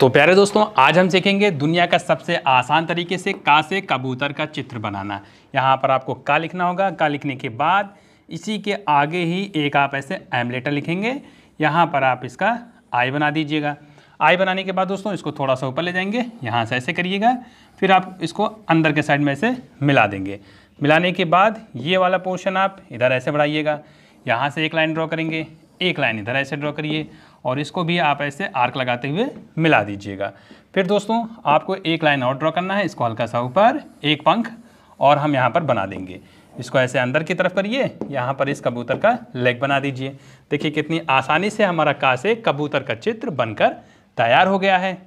तो प्यारे दोस्तों आज हम सीखेंगे दुनिया का सबसे आसान तरीके से का से कबूतर का चित्र बनाना यहाँ पर आपको का लिखना होगा का लिखने के बाद इसी के आगे ही एक आप ऐसे एम लेटर लिखेंगे यहाँ पर आप इसका आई बना दीजिएगा आई बनाने के बाद दोस्तों इसको थोड़ा सा ऊपर ले जाएंगे यहाँ से ऐसे करिएगा फिर आप इसको अंदर के साइड में ऐसे मिला देंगे मिलाने के बाद ये वाला पोर्शन आप इधर ऐसे बढ़ाइएगा यहाँ से एक लाइन ड्रॉ करेंगे एक लाइन इधर ऐसे ड्रॉ करिए और इसको भी आप ऐसे आर्क लगाते हुए मिला दीजिएगा फिर दोस्तों आपको एक लाइन और ड्रॉ करना है इसको हल्का सा ऊपर एक पंख और हम यहाँ पर बना देंगे इसको ऐसे अंदर की तरफ करिए यहाँ पर इस कबूतर का लेग बना दीजिए देखिए कितनी आसानी से हमारा का से कबूतर का चित्र बनकर तैयार हो गया है